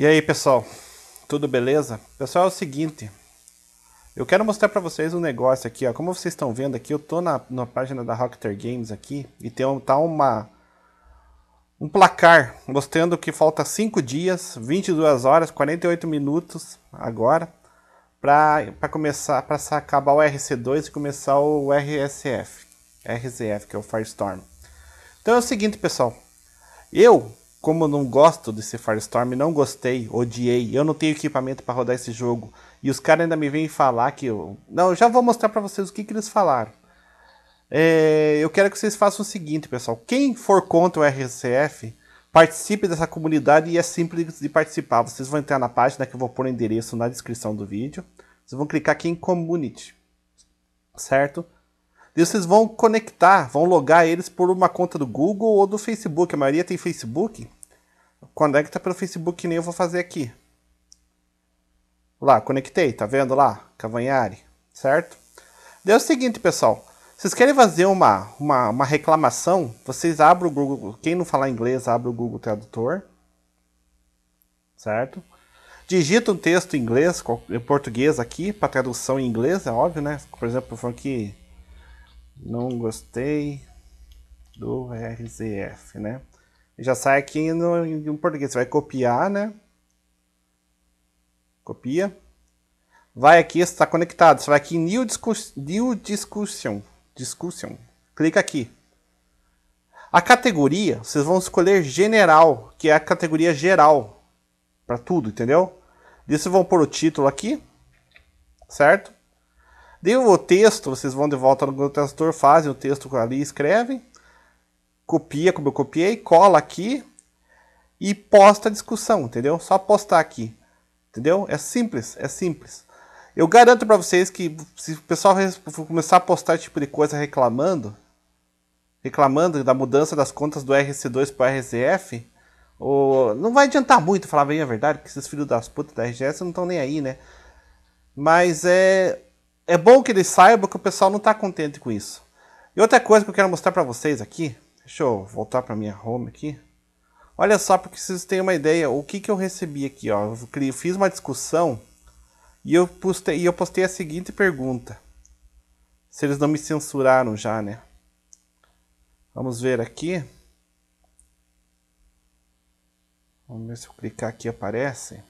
E aí pessoal, tudo beleza? Pessoal, é o seguinte, eu quero mostrar para vocês um negócio aqui, ó. como vocês estão vendo aqui, eu tô na, na página da Rockter Games aqui, e tem um, tá uma, um placar mostrando que falta 5 dias, 22 horas, 48 minutos agora, para começar para acabar o RC2 e começar o RSF, RZF, que é o Firestorm. Então é o seguinte, pessoal. Eu como eu não gosto desse Firestorm, não gostei, odiei, eu não tenho equipamento para rodar esse jogo. E os caras ainda me vêm falar que eu. Não, já vou mostrar para vocês o que, que eles falaram. É, eu quero que vocês façam o seguinte, pessoal. Quem for contra o RCF, participe dessa comunidade e é simples de participar. Vocês vão entrar na página que eu vou pôr o endereço na descrição do vídeo. Vocês vão clicar aqui em Community, certo? E vocês vão conectar, vão logar eles por uma conta do Google ou do Facebook. A maioria tem Facebook. Conecta é tá pelo Facebook, que nem eu vou fazer aqui. Lá, conectei, tá vendo lá? Cavanhari, certo? Daí é o seguinte, pessoal. Vocês querem fazer uma, uma, uma reclamação? Vocês abrem o Google. Quem não falar inglês, abre o Google Tradutor. Certo? Digita um texto em inglês, em português aqui, para tradução em inglês, é óbvio, né? Por exemplo, eu falo que não gostei do RZF, né? Já sai aqui no, em português, você vai copiar, né? Copia. Vai aqui, está conectado, você vai aqui em New, Discuss New Discussion, Discussion, clica aqui. A categoria, vocês vão escolher general, que é a categoria geral, para tudo, entendeu? Disso vão pôr o título aqui, certo? deu o texto, vocês vão de volta no Google Translator, fazem o texto ali, escrevem, copia como eu copiei, cola aqui e posta a discussão, entendeu? Só postar aqui, entendeu? É simples, é simples. Eu garanto para vocês que se o pessoal começar a postar esse tipo de coisa reclamando, reclamando da mudança das contas do RC2 para RCF, ou... não vai adiantar muito falar bem a verdade, porque esses filhos das putas da RGS não estão nem aí, né? Mas é é bom que ele saiba que o pessoal não está contente com isso. E outra coisa que eu quero mostrar para vocês aqui, deixa eu voltar para minha home aqui. Olha só para que vocês tenham uma ideia, o que, que eu recebi aqui, ó. Eu fiz uma discussão e eu postei, e eu postei a seguinte pergunta. Se eles não me censuraram já, né? Vamos ver aqui. Vamos ver se eu clicar aqui aparece.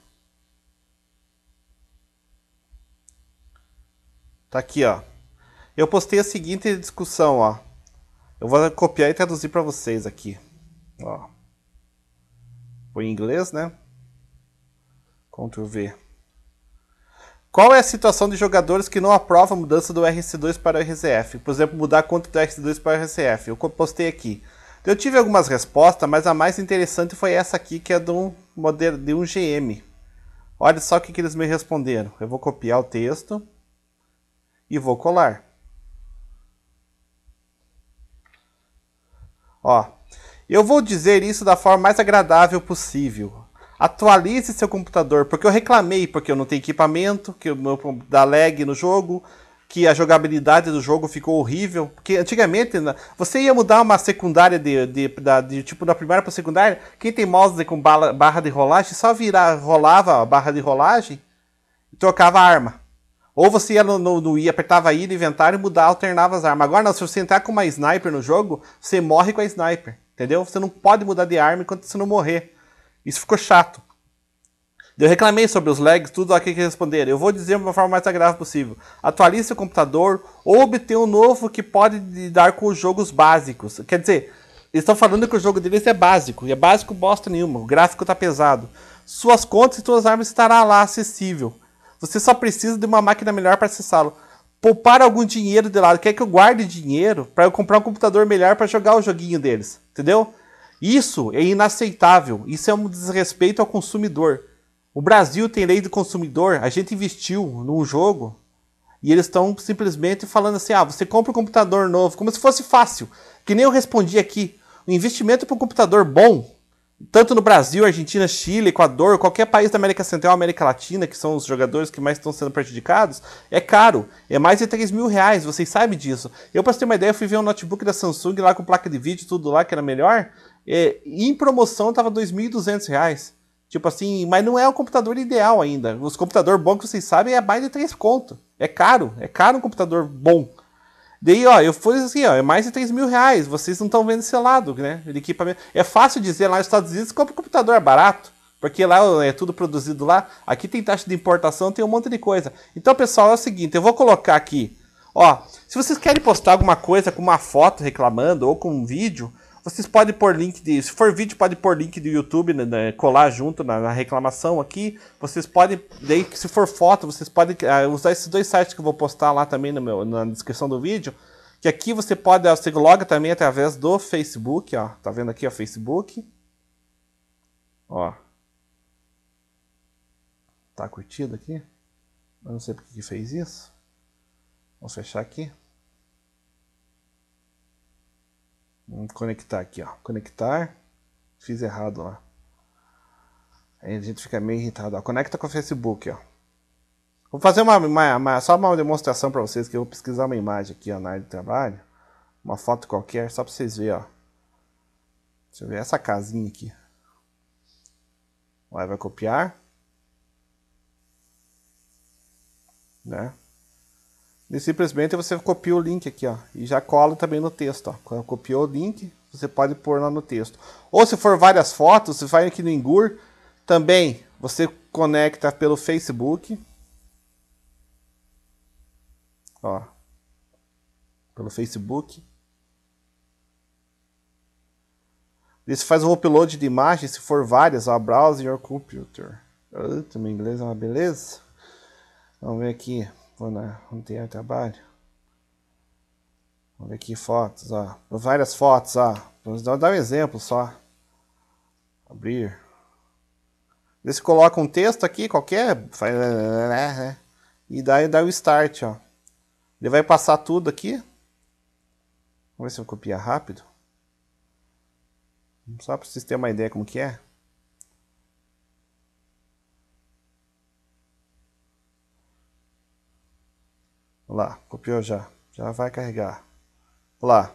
Tá aqui, ó. Eu postei a seguinte discussão, ó. Eu vou copiar e traduzir para vocês aqui. Ó. Põe em inglês, né? Ctrl V. Qual é a situação de jogadores que não aprovam a mudança do RS2 para o RCF? Por exemplo, mudar a conta do RS2 para o RCF. Eu postei aqui. Eu tive algumas respostas, mas a mais interessante foi essa aqui, que é de um, modelo, de um GM. Olha só o que, que eles me responderam. Eu vou copiar o texto e vou colar. Ó, eu vou dizer isso da forma mais agradável possível. Atualize seu computador, porque eu reclamei, porque eu não tenho equipamento, que o meu dá lag no jogo, que a jogabilidade do jogo ficou horrível. Porque antigamente, né, você ia mudar uma secundária de, de, de, de tipo da primeira para secundária, quem tem mouse com bala, barra de rolagem só virar, rolava a barra de rolagem e trocava a arma. Ou você ia no, no, no I, apertava I no inventário e mudava, alternava as armas. Agora não, se você entrar com uma sniper no jogo, você morre com a sniper. Entendeu? Você não pode mudar de arma enquanto você não morrer. Isso ficou chato. Eu reclamei sobre os lags, tudo aqui que responderam. Eu vou dizer de uma forma mais agradável possível. Atualize seu computador ou obtenha um novo que pode lidar com os jogos básicos. Quer dizer, eles estão falando que o jogo deles é básico. E é básico bosta nenhuma. O gráfico está pesado. Suas contas e suas armas estará lá acessível. Você só precisa de uma máquina melhor para acessá-lo. Poupar algum dinheiro de lado. Quer que eu guarde dinheiro para eu comprar um computador melhor para jogar o joguinho deles? Entendeu? Isso é inaceitável. Isso é um desrespeito ao consumidor. O Brasil tem lei do consumidor. A gente investiu num jogo e eles estão simplesmente falando assim: ah, você compra um computador novo, como se fosse fácil. Que nem eu respondi aqui. O investimento para um computador bom tanto no Brasil, Argentina, Chile, Equador, qualquer país da América Central, América Latina, que são os jogadores que mais estão sendo prejudicados, é caro. É mais de 3 mil reais, vocês sabem disso. Eu, pra ter uma ideia, fui ver um notebook da Samsung lá com placa de vídeo, tudo lá que era melhor. É, em promoção tava 2.200 reais. Tipo assim, mas não é o computador ideal ainda. Os computadores bons que vocês sabem é mais de 3 conto. É caro, é caro um computador bom. Daí, ó, eu fui assim, ó, é mais de 3 mil reais, vocês não estão vendo esse lado, né? De equipamento. É fácil dizer lá nos Estados Unidos, compra um computador é barato, porque lá é tudo produzido lá. Aqui tem taxa de importação, tem um monte de coisa. Então, pessoal, é o seguinte, eu vou colocar aqui, ó, se vocês querem postar alguma coisa com uma foto reclamando ou com um vídeo, vocês podem pôr link de. Se for vídeo, pode pôr link do YouTube, né, né, colar junto na, na, reclamação aqui. Vocês podem. Daí, se for foto, vocês podem uh, usar esses dois sites que eu vou postar lá também no meu, na descrição do vídeo. Que aqui você pode. Ah, você loga também através do Facebook, ó. Tá vendo aqui, o Facebook. Ó. Tá curtido aqui? Eu não sei porque que fez isso. Vou fechar aqui. Vamos conectar aqui, ó. Conectar. Fiz errado lá. Aí a gente fica meio irritado. Ó. Conecta com o Facebook, ó. Vou fazer uma, uma, uma só uma demonstração para vocês que eu vou pesquisar uma imagem aqui ó, na área de trabalho. Uma foto qualquer, só para vocês verem, ó. Deixa eu ver essa casinha aqui. Vai, vai copiar. Né? E simplesmente você copia o link aqui, ó, e já cola também no texto, ó. Quando copiou o link, você pode pôr lá no texto. Ou se for várias fotos, você vai aqui no Engur, também você conecta pelo Facebook. Ó. Pelo Facebook. Isso faz um upload de imagens, se for várias, ó, browse your computer. Ah, também meu inglês é uma beleza. Vamos ver aqui. Vou na tem trabalho. Vamos ver aqui fotos, ó. Várias fotos, ó. Vamos dar um exemplo só. Abrir. Você coloca um texto aqui, qualquer, né, né, né, né? E daí dá o start, ó. Ele vai passar tudo aqui. Vamos ver se eu copiar rápido. Só para vocês terem uma ideia como que é. lá, copiou já. Já vai carregar. lá.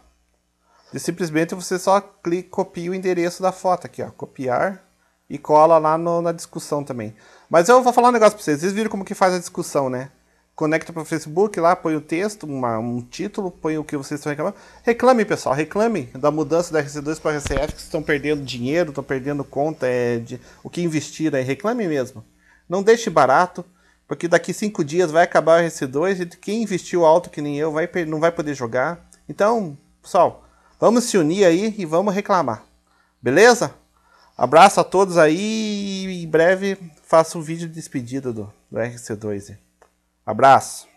E simplesmente você só clica, copia o endereço da foto aqui, ó. Copiar e cola lá no, na discussão também. Mas eu vou falar um negócio pra vocês. Vocês viram como que faz a discussão, né? Conecta para o Facebook lá, põe o texto, uma, um título, põe o que vocês estão reclamando. Reclame, pessoal, reclame da mudança da RC2 para a RCF, que estão perdendo dinheiro, estão perdendo conta, é de, o que investir aí. Reclame mesmo. Não deixe barato, porque daqui cinco dias vai acabar o RS2 e quem investiu alto que nem eu vai, não vai poder jogar. Então, pessoal, vamos se unir aí e vamos reclamar. Beleza? Abraço a todos aí e em breve faço um vídeo de despedida do, do RC2. Abraço!